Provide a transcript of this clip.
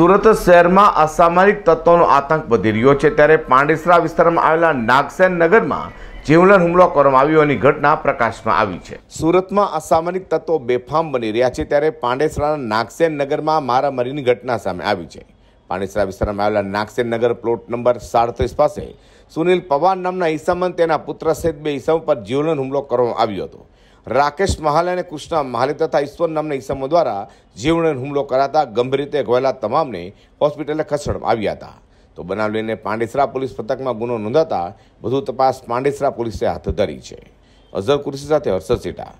સુરત શહેરમાં અસામરિક તત્વોનો આતંક વધી રહ્યો છે ત્યારે પાંડેસરા વિસ્તારમાં આવેલા નાગસેન નગરમાં જીવલેણ હુમલો કરવામાં આવ્યો એની ઘટના પ્રકાશમાં આવી છે સુરતમાં અસામરિક તત્વો બેફામ બની રહ્યા છે ત્યારે પાંડેસરાના નાગસેન નગરમાં મારામારીની ઘટના સામે આવી છે પાંડેસરા વિસ્તારમાં આવેલા નાગસેન નગર પ્લોટ નંબર સાડત્રીસ પાસે સુનિલ પવાર નામના ઈસામન તેના પુત્ર સહિત બે ઈસમ પર જીવલેણ હુમલો કરવામાં આવ્યો હતો રાકેશ મહાલે અને કૃષ્ણ મહાલે તથા ઈશ્વર નામના ઈસમો દ્વારા જીવને હુમલો કરાતા ગંભીર રીતે ઘવાયેલા તમામને હોસ્પિટલે ખસેડવામાં આવ્યા હતા તો બનાવ લઈને પાંડેસરા પોલીસ પથકમાં ગુનો નોંધાતા વધુ તપાસ પાંડેસરા પોલીસે હાથ ધરી છે અઝર કુરશી સાથે હર્ષદ સેટા